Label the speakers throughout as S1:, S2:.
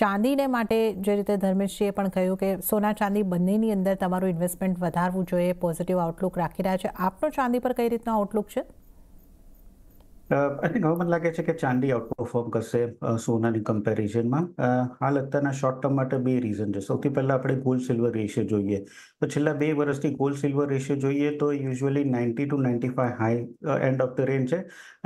S1: ચાંદીને માટે જે રીતે ધર્મેશજીએ પણ કહ્યું કે સોના ચાંદી બંનેની અંદર તમારું ઇન્વેસ્ટમેન્ટ વધારવું જોઈએ પોઝિટિવ આઉટલુક રાખી રહ્યા છે આપનો ચાંદી પર કઈ રીતનો આઉટલુક છે
S2: આઈ થિંક હવે મને લાગે છે કે ચાંદી આઉટ પરફોર્મ કરશે સોનાની કમ્પેરિઝનમાં હાલ અત્યારના શોર્ટ ટર્મ માટે બે રીઝન છે સૌથી પહેલાં આપણે ગોલ્ડ સિલ્વર રેશિયો જોઈએ તો છેલ્લા બે વર્ષથી ગોલ્ડ સિલ્વર રેશિયો જોઈએ તો usually ninety to ninety five high end of the range છે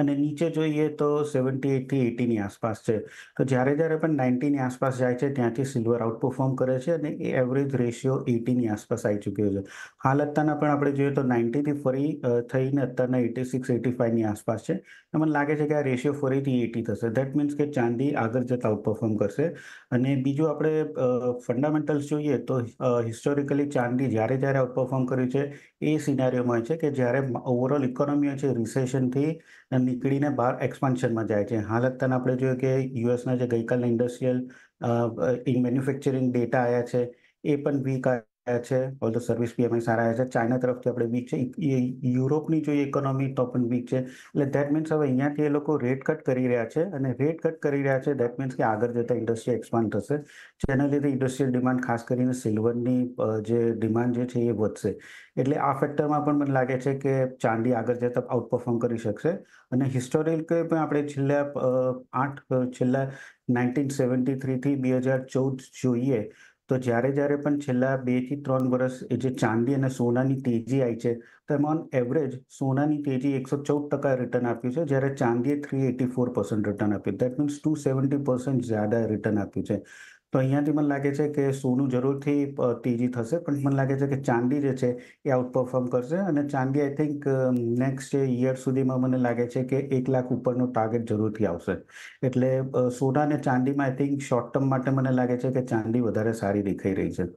S2: અને નીચે જોઈએ તો સેવન્ટી એટથી એટીની આસપાસ છે તો જ્યારે જ્યારે પણ નાઇન્ટીની આસપાસ જાય છે ત્યાંથી સિલ્વર આઉટ પરફોર્મ કરે છે અને એ એવરેજ રેશિયો એટીની આસપાસ આવી ચૂક્યો છે હાલ અત્યારના પણ આપણે જોઈએ તો નાઇન્ટીથી ફરી થઈને અત્યારના એટી સિક્સ એટી ફાઈવની આસપાસ છે મને લાગે છે કે આ રેશિયો ફરીથી એટી થશે ધેટ મીન્સ કે ચાંદી આગળ જતા આઉટપરફોર્મ કરશે અને બીજું આપણે ફંડામેન્ટલ્સ જોઈએ તો હિસ્ટોરિકલી ચાંદી જ્યારે જ્યારે આઉટપરફોર્મ કર્યું છે એ સિનારીઓમાં છે કે જ્યારે ઓવરઓલ ઇકોનોમી છે રિસેશનથી નીકળીને બહાર એક્સપાન્શનમાં જાય છે હાલ અત્યારે આપણે જોયું કે યુએસના જે ગઈકાલના ઇન્ડસ્ટ્રીયલ મેન્યુફેક્ચરિંગ ડેટા આવ્યા છે એ પણ વીક છે ઓલ ધ સર્વિસ બી એમઆઈ સારા છે ચાઇના તરફથી આપણે વીક છે એ યુરોપની જોઈએ ઇકોનોમી તો પણ વીક છે એટલે દેટ મીન્સ હવે અહીંયાથી એ લોકો રેટ કટ કરી રહ્યા છે અને રેટ કટ કરી રહ્યા છે દેટ મીન્સ કે આગળ જતાં ઇન્ડસ્ટ્રી એક્સપાન્ડ થશે જેના લીધે ઇન્ડસ્ટ્રીયલ ડિમાન્ડ ખાસ કરીને સિલ્વરની જે ડિમાન્ડ જે છે એ વધશે એટલે આ ફેક્ટરમાં પણ મને લાગે છે કે ચાંદી આગળ જતા આઉટ પરફોર્મ કરી શકશે અને હિસ્ટોરિકલ પણ આપણે છેલ્લા આઠ છેલ્લા નાઇન્ટીન સેવન્ટી થ્રીથી બે હજાર ચૌદ જોઈએ તો જ્યારે જ્યારે પણ છેલ્લા બે થી ત્રણ વર્ષ એ જે ચાંદી અને સોનાની તેજી આવી છે તો એમાં એવરેજ સોનાની તેજી એકસો ચૌદ ટકા રિટર્ન આપ્યું છે જ્યારે ચાંદીએ three eighty four percent return આપ્યું that means two seventy percent જ્યાદા રિટર્ન આપ્યું છે તો અહીંયાથી મને લાગે છે કે સોનું જરૂરથી તેજી થશે પણ મને લાગે છે કે ચાંદી જે છે એ આઉટ પરફોર્મ કરશે અને ચાંદી આઈ થિંક નેક્સ્ટ ઇયર સુધીમાં મને લાગે છે કે એક લાખ ઉપરનો ટાર્ગેટ જરૂરથી આવશે એટલે સોના અને ચાંદીમાં આઈ થિંક શોર્ટ ટર્મ માટે મને લાગે છે કે ચાંદી વધારે સારી દેખાઈ રહી છે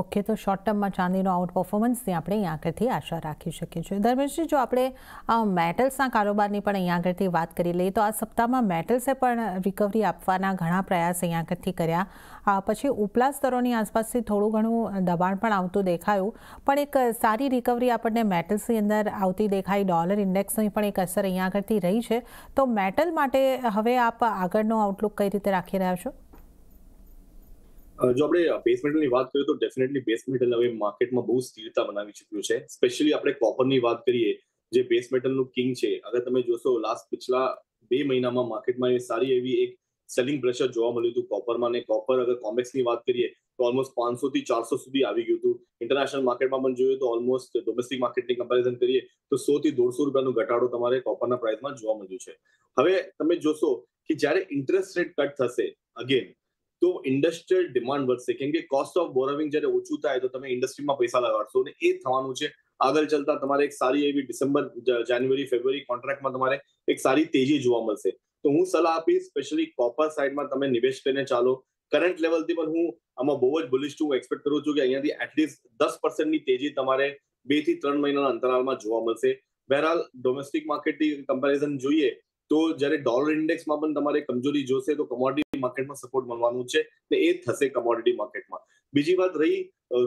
S1: ઓકે તો શોર્ટ ટર્મમાં ચાંદીનો આઉટ પરફોર્મન્સની આપણે અહીંયા આગળથી આશા રાખી શકીએ છીએ ધર્મેશજી જો આપણે મેટલ્સના કારોબારની પણ અહીંયા આગળથી વાત કરી લઈએ તો આ સપ્તાહમાં મેટલ્સે પણ રિકવરી આપવાના ઘણા પ્રયાસ અહીં આગળથી કર્યા પછી ઉપલા સ્તરોની આસપાસથી થોડું ઘણું દબાણ પણ આવતું દેખાયું પણ એક સારી રિકવરી આપણને મેટલ્સની અંદર આવતી દેખાઈ ડોલર ઇન્ડેક્સની પણ એક અસર અહીંયા આગળથી રહી છે તો મેટલ માટે હવે આપ આગળનો આઉટલુક કઈ રીતે રાખી રહ્યા છો
S3: જો આપણે બેઝ મેટલની વાત કરીએ તો ડેફિનેટલી બેઝ મેટલ હવે માર્કેટમાં બહુ સ્થિરતા બનાવી ચૂક્યું છે સ્પેશિયલી આપણે કોપરની વાત કરીએ જે બેઝ મેટલનું કિંગ છે અગર તમે જોશો લાસ્ટ પિછલા બે મહિનામાં માર્કેટમાં સારી એવી એક સેલિંગ પ્રેશર જોવા મળ્યું હતું કોપરમાં ને કોપર અગર કોમેક્સની વાત કરીએ તો ઓલમોસ્ટ પાંચસો થી ચારસો સુધી આવી ગયું હતું ઇન્ટરનેશનલ માર્કેટમાં પણ જોઈએ તો ઓલમોસ્ટ ડોમેસ્ટિક માર્કેટની કમ્પેરિઝન કરીએ તો સો થી દોઢસો રૂપિયાનો ઘટાડો તમારે કોપરના પ્રાઇસમાં જોવા મળ્યું છે હવે તમે જોશો કે જ્યારે ઇન્ટરેસ્ટ રેટ કટ થશે અગેન તો ઇન્ડસ્ટ્રીયલ ડિમાન્ડ વધશે કેમ કે કોસ્ટ ઓફ બોરોવિંગ જ્યારે ઓછું થાય તો તમે ઇન્ડસ્ટ્રીમાં પૈસા લગાડશો અને એ થવાનું છે આગળ ચાલતા તમારે એક સારી એવી ડિસેમ્બર જાન્યુઆરી ફેબ્રુઆરી કોન્ટ્રાક્ટમાં તમારે એક સારી તેજી જોવા મળશે તો હું સલાહ આપીશ સ્પેશિયલી કોપર સાઇડમાં તમે નિવેશ કરીને ચાલો કરંટ લેવલથી પણ હું આમાં બહુ જ બુલિશ છું હું એક્સપેક્ટ કરું છું કે અહીંયાથી એટલીસ્ટ દસ પર્સન્ટની તેજી તમારે બે થી ત્રણ મહિનાના અંતરાલમાં જોવા મળશે બહેરહાલ ડોમેસ્ટિક માર્કેટથી કમ્પેરિઝન જોઈએ તો જ્યારે ડોલર ઇન્ડેક્સમાં પણ તમારે કમજોરી જોશે તો કમોડિટી કોમોડિટી માર્કેટમાં સપોર્ટ મળવાનું છે ને એ થશે કમોડિટી માર્કેટમાં બીજી વાત રહી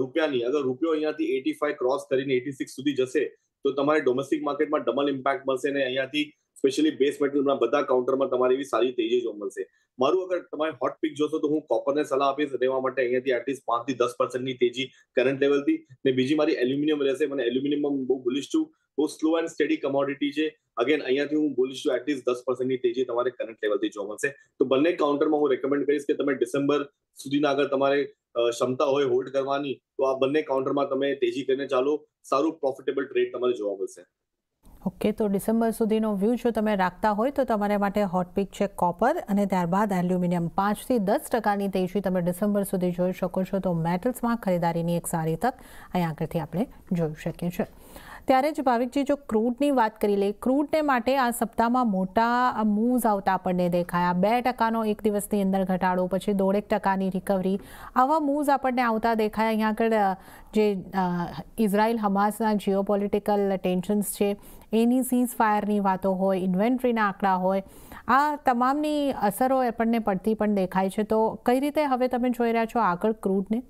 S3: રૂપિયાની અગર રૂપિયો અહીંયાથી એટી ફાઈવ ક્રોસ કરીને એટી સિક્સ સુધી જશે તો તમારે ડોમેસ્ટિક માર્કેટમાં ડબલ ઇમ્પેક્ટ મળશે ને અહીંયાથી સ્પેશિયલી બેસ મેટલના બધા કાઉન્ટરમાં તમારી એવી સારી તેજી જોવા મળશે મારું અગર તમારે હોટ પિક જોશો તો હું કોપરને સલાહ આપીશ રહેવા માટે અહીંયાથી એટલીસ્ટ થી દસ પર્સન્ટની તેજી કરંટ લેવલથી ને બીજી મારી એલ્યુમિનિયમ રહેશે મને એલ્યુમિનિયમ બહુ ભૂલીશ છું બહુ સ્લો એન્ડ સ્ટેડી કમોડિટી છે અગેન અહીંયાથી હું બોલીશ છું એટલીસ્ટ દસ પર્સન્ટની તેજી તમારે કરંટ લેવલથી જોવા મળશે તો બંને કાઉન્ટરમાં હું રેકમેન્ડ કરીશ કે તમે ડિસેમ્બર સુધીના આગળ તમારે ક્ષમતા હોય હોલ્ડ કરવાની તો આ બંને કાઉન્ટરમાં તમે તેજી કરીને ચાલો સારું પ્રોફિટેબલ ટ્રેડ તમારે જોવા મળશે
S1: ઓકે તો ડિસેમ્બર સુધીનો વ્યૂ જો તમે રાખતા હોય તો તમારા માટે હોટપિક છે કોપર અને ત્યારબાદ એલ્યુમિનિયમ પાંચથી દસ ટકાની તેજી તમે ડિસેમ્બર સુધી જોઈ શકો છો તો મેટલ્સમાં ખરીદારીની એક સારી તક અહીં આગળથી આપણે જોઈ શકીએ છીએ ત્યારે જ ભાવિકજી જો ક્રૂડની વાત કરી લઈએ ક્રૂડને માટે આ સપ્તાહમાં મોટા મૂવ્સ આવતા આપણને દેખાયા બે ટકાનો એક દિવસની અંદર ઘટાડો પછી દોઢેક ટકાની રિકવરી આવા મૂવ્સ આપણને આવતા દેખાયા અહીંયા આગળ જે ઇઝરાયલ હમાસના જીઓપોલિટિકલ ટેન્શન્સ છે એની સીઝ ફાયરની વાતો હોય ઇન્વેન્ટરીના આંકડા હોય આ તમામની અસરો આપણને પડતી પણ દેખાય છે તો કઈ રીતે હવે તમે જોઈ રહ્યા છો આગળ ક્રૂડને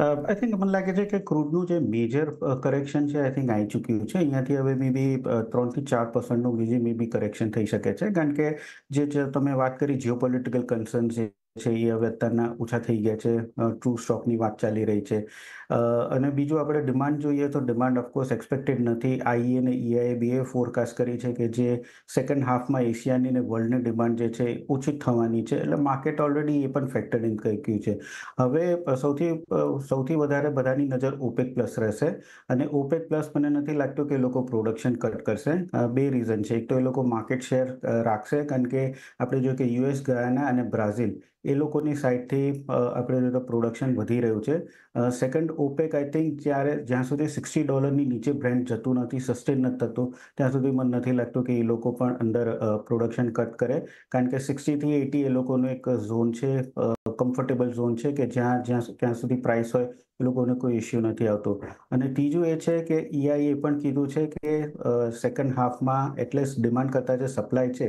S2: આઈ થિંક મને લાગે છે કે ક્રૂડનું જે મેજર કરેક્શન છે આઈ થિંક આવી ચૂક્યું છે અહીંયાથી હવે મે બી ત્રણથી ચાર પર્સન્ટનું બીજી મે બી કરેક્શન થઈ શકે છે કારણ કે જે તમે વાત કરી જીઓપોલિટિકલ કન્સર્ન છે છે એ હવે અત્યારના ઓછા થઈ ગયા છે ટ્રુ સ્ટોકની વાત ચાલી રહી છે અને બીજું આપણે ડિમાન્ડ જોઈએ તો ડિમાન્ડ ઓફકોર્સ એક્સપેક્ટેડ નથી આઈએ e અને ઈઆઈએ બીએ ફોરકાસ્ટ કરી છે કે જે સેકન્ડ હાફમાં એશિયાની અને વર્લ્ડની ડિમાન્ડ જે છે ઓછી થવાની છે એટલે માર્કેટ ઓલરેડી એ પણ ફેક્ટર ઇન કરી ગયું છે હવે સૌથી સૌથી વધારે બધાની નજર ઓપેક પ્લસ રહેશે અને ઓપેક પ્લસ મને નથી લાગતું કે એ લોકો પ્રોડક્શન કટ કરશે બે રીઝન છે એક તો એ લોકો માર્કેટ શેર રાખશે કારણ કે આપણે જોઈએ કે યુએસ ગયાના અને બ્રાઝિલ એ લોકોની સાઈડથી આપણે તો પ્રોડક્શન વધી રહ્યું છે સેકન્ડ ઓપેક આઈ થિંક જ્યારે જ્યાં સુધી સિક્સટી ડોલરની નીચે બ્રેન્ડ જતું નથી સસ્ટેન નથી થતું ત્યાં સુધી મને નથી લાગતું કે એ લોકો પણ અંદર પ્રોડક્શન કટ કરે કારણ કે સિક્સટીથી એટી એ લોકોનું એક ઝોન છે કમ્ફર્ટેબલ ઝોન છે કે જ્યાં જ્યાં ત્યાં સુધી પ્રાઇસ હોય એ લોકોને કોઈ ઇસ્યુ નથી આવતો અને ત્રીજું એ છે કે ઈઆઈએ e પણ કીધું છે કે સેકન્ડ હાફમાં એટલીસ્ટ ડિમાન્ડ કરતાં જે સપ્લાય છે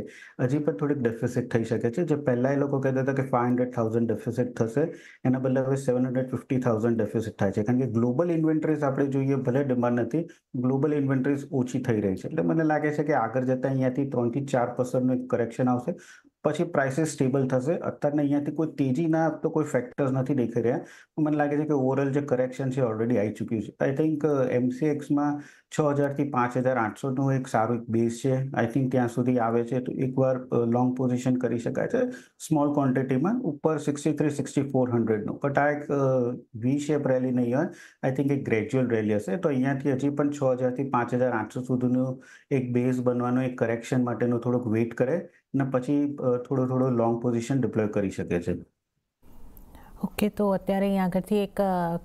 S2: હજી પણ થોડીક ડેફિસિટ થઈ શકે છે જે પહેલાં એ લોકો કહેતા હતા કે ફાઈવ હંડ્રેડ ડેફિસિટ થશે એના બદલે હવે seven hundred fifty thousand deficit થાય છે કારણ કે ગ્લોબલ ઇન્વેન્ટરીઝ આપણે જોઈએ ભલે ડિમાન્ડ નથી ગ્લોબલ ઇન્વેન્ટરીઝ ઓછી થઈ રહી છે એટલે મને લાગે છે કે આગળ જતાં અહીંયાથી ત્રણથી ચાર પર્સન્ટનું કરેક્શન આવશે પછી પ્રાઇસીસ સ્ટેબલ થશે અત્યારના અહીંયાથી કોઈ તેજીના તો કોઈ ફેક્ટર્સ નથી દેખાઈ રહ્યા મને લાગે છે કે ઓવરઓલ જે કરેક્શન છે ઓલરેડી આવી ચૂક્યું છે આઈ થિંક એમસીએક્સમાં છ હજારથી પાંચ હજાર આઠસોનું એક સારું એક બેઝ છે આઈ થિંક ત્યાં સુધી આવે છે તો એકવાર લોંગ પોઝિશન કરી શકાય છે સ્મોલ ક્વોન્ટિટીમાં ઉપર સિક્સટી થ્રી સિક્સટી ફોર હંડ્રેડનું બટ આ એક વી શેપ રેલી નહીં હોય આઈ થિંક એક ગ્રેજ્યુઅલ રેલી હશે તો અહીંયાથી હજી પણ છ હજારથી પાંચ હજાર આઠસો સુધીનું એક બેઝ બનવાનું એક કરેક્શન માટેનું થોડુંક વેઇટ કરે અને પછી થોડો થોડો લોંગ પોઝિશન ડિપ્લોય કરી શકે છે
S1: ઓકે તો અત્યારે અહીં આગળથી એક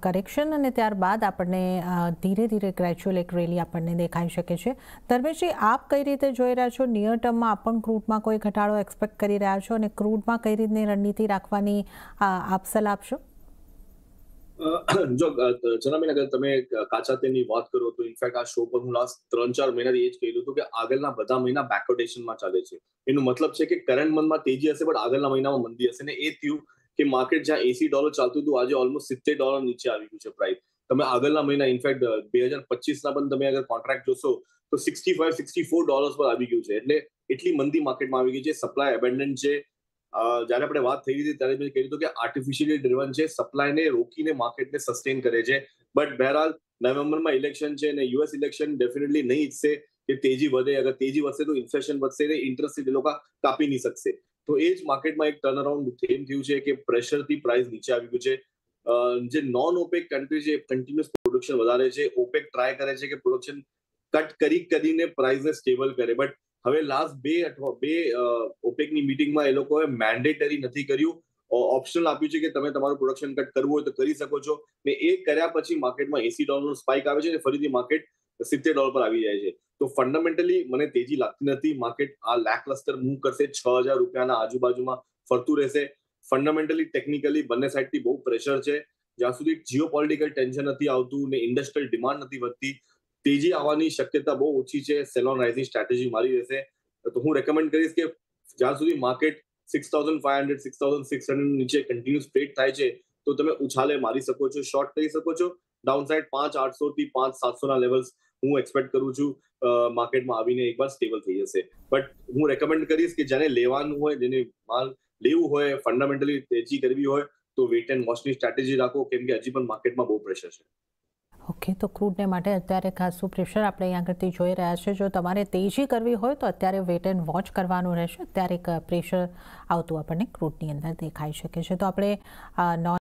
S1: કરેક્શન અને ત્યારબાદ આપણને ધીરે ધીરે ગ્રેજ્યુઅલ એક રેલી આપણને દેખાઈ શકે છે ધર્મેશજી આપ કઈ રીતે જોઈ રહ્યા છો નિયર ટર્મમાં આપણ ક્રૂડમાં કોઈ ઘટાડો એક્સપેક્ટ કરી રહ્યા છો અને ક્રૂડમાં કઈ રીતની રણનીતિ રાખવાની આપ સલાહ આપશો
S3: જો જનાબેન અગર તમે કાચા તેલની વાત કરો તો ઇનફેક્ટ આ શો પર હું લાસ્ટ ત્રણ ચાર મહિનાથી એ જ કહેલું હતું કે આગળના બધા મહિના બેકરોટેશનમાં ચાલે છે એનો મતલબ છે કે કરંટ મંથમાં તેજી હશે બટ આગળના મહિનામાં મંદી હશે ને એ થયું કે માર્કેટ જ્યાં એસી ડોલર ચાલતું હતું આજે ઓલમોસ્ટ સિત્તેર ડોલર નીચે આવી ગયું છે પ્રાઇસ તમે આગળના મહિના ઇનફેક્ટ બે હજાર પચીસના પણ તમે અગર કોન્ટ્રાક્ટ જોશો તો sixty five sixty four dollars પર આવી ગયું છે એટલે એટલી મંદી માર્કેટમાં આવી ગઈ છે સપ્લાય એબેન્ડન્ટ છે જ્યારે આપણે વાત થઈ હતી ત્યારે મેં કહ્યું હતું કે આર્ટિફિશિયલી ડ્રિવન છે સપ્લાયને રોકીને માર્કેટને સસ્ટેન કરે છે બટ બહેરહાલ નવેમ્બરમાં ઇલેક્શન છે અને યુએસ ઇલેક્શન ડેફિનેટલી નહીં ઈચ્છશે કે તેજી વધે અગર તેજી વધશે તો ઇન્ફ્લેશન વધશે ને ઇન્ટરેસ્ટ એ લોકો કાપી નહીં શકશે તો એ જ માર્કેટમાં એક ટર્ન અરાઉન્ડ થેમ થયું છે કે પ્રેશરથી પ્રાઇસ નીચે આવી ગયું છે જે નોન ઓપેક કન્ટ્રી છે કન્ટિન્યુઅસ પ્રોડક્શન વધારે છે ઓપેક ટ્રાય કરે છે કે પ્રોડક્શન કટ કરી કરીને પ્રાઇસને સ્ટેબલ કરે બટ હવે લાસ્ટ બે અથવા બે ઓપેકની મિટિંગમાં એ લોકોએ મેન્ડેટરી નથી કર્યું ઓપ્શનલ આપ્યું છે કે તમે તમારું પ્રોડક્શન કટ કરવું હોય તો કરી શકો છો ને એ કર્યા પછી માર્કેટમાં એસી ડોલરનો સ્પાઇક આવે છે અને ફરીથી માર્કેટ સિત્તેર ડોલર પર આવી જાય છે તો ફંડામેન્ટલી મને તેજી લાગતી નથી માર્કેટ આ લેક ક્લસ્ટર મૂવ કરશે છ હજાર રૂપિયાના આજુબાજુમાં ફરતું રહેશે ફંડામેન્ટલી ટેકનિકલી બંને સાઈડથી બહુ પ્રેશર છે જ્યાં સુધી જીઓ પોલિટિકલ ટેન્શન નથી આવતું ને ઇન્ડસ્ટ્રીયલ ડિમાન્ડ નથી વધતી તેજી આવવાની શક્યતા બહુ ઓછી છે સેલોન રાઇઝિંગ સ્ટ્રેટેજી મારી રહેશે તો હું રેકમેન્ડ કરીશ કે જ્યાં સુધી market six thousand five hundred six thousand six hundred નીચે કન્ટિન્યુઅસ ટ્રેડ થાય છે તો તમે ઉછાલે મારી શકો છો શોર્ટ કરી શકો છો ડાઉન સાઇડ પાંચ આઠસો થી પાંચ સાતસોના લેવલ્સ હું એક્સપેક્ટ કરું છું માર્કેટમાં આવીને એકવાર સ્ટેબલ થઈ જશે બટ હું રેકમેન્ડ કરીશ કે જેને લેવાનું હોય જેને માલ લેવું હોય ફંડામેન્ટલી તેજી કરવી હોય તો વેટ એન્ડ વોચની સ્ટ્રેટેજી રાખો કેમ કે હજી પણ માર્કેટમાં બહુ પ્રેશર છે
S1: ઓકે તો ક્રૂડને માટે અત્યારે ખાસું પ્રેશર આપણે અહીંયા આગળથી જોઈ રહ્યા છે જો તમારે તેજી કરવી હોય તો અત્યારે વેટ એન્ડ વોચ કરવાનું રહેશે અત્યારે એક પ્રેશર આવતું આપણને ક્રૂડની અંદર દેખાઈ શકે છે તો આપણે નોન